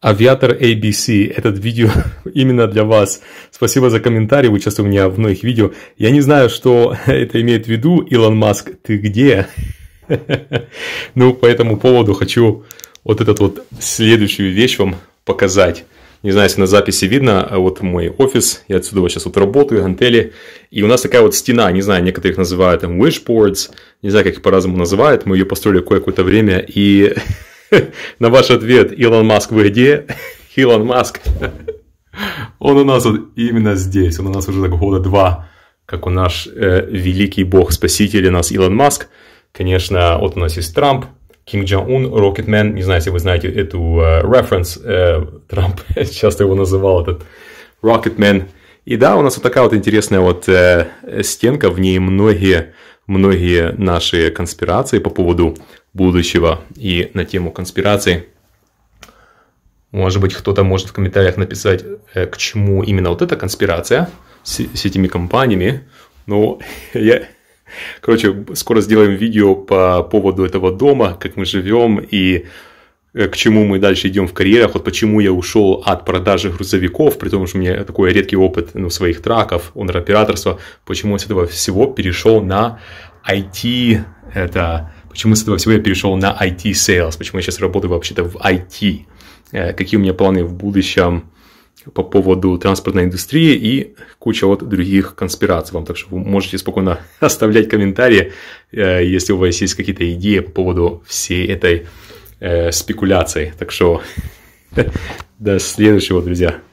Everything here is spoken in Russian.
Авиатор ABC, этот видео именно для вас. Спасибо за комментарий, вы сейчас у меня в многих видео. Я не знаю, что это имеет в виду, Илон Маск, ты где? ну, по этому поводу хочу вот этот вот следующую вещь вам показать. Не знаю, если на записи видно, а вот мой офис, я отсюда вот сейчас вот работаю, гантели. И у нас такая вот стена, не знаю, некоторых называют там wishboards, не знаю, как их по-разному называют. Мы ее построили кое-какое-то время, и На ваш ответ, Илон Маск, вы где? Илон Маск, он у нас вот именно здесь, он у нас уже так года два, как у наш э, великий бог-спаситель, у нас Илон Маск. Конечно, вот у нас есть Трамп, Ким Джон Ун, Рокетмен, не знаю, если вы знаете эту референс, э, reference, э, Трамп часто его называл, этот Рокетмен. И да, у нас вот такая вот интересная вот э, стенка, в ней многие многие наши конспирации по поводу будущего и на тему конспираций. Может быть, кто-то может в комментариях написать, э, к чему именно вот эта конспирация с, с этими компаниями. Но ну, я, короче, скоро сделаем видео по поводу этого дома, как мы живем и Э, к чему мы дальше идем в карьерах, вот почему я ушел от продажи грузовиков, при том, что у меня такой редкий опыт ну, своих траков, операторства, почему я с этого всего перешел на IT, это, почему с этого всего я перешел на IT sales, почему я сейчас работаю вообще-то в IT, э, какие у меня планы в будущем по поводу транспортной индустрии и куча вот других конспираций вам. Так что вы можете спокойно оставлять комментарии, э, если у вас есть какие-то идеи по поводу всей этой э, спекуляций. Так что до следующего, друзья.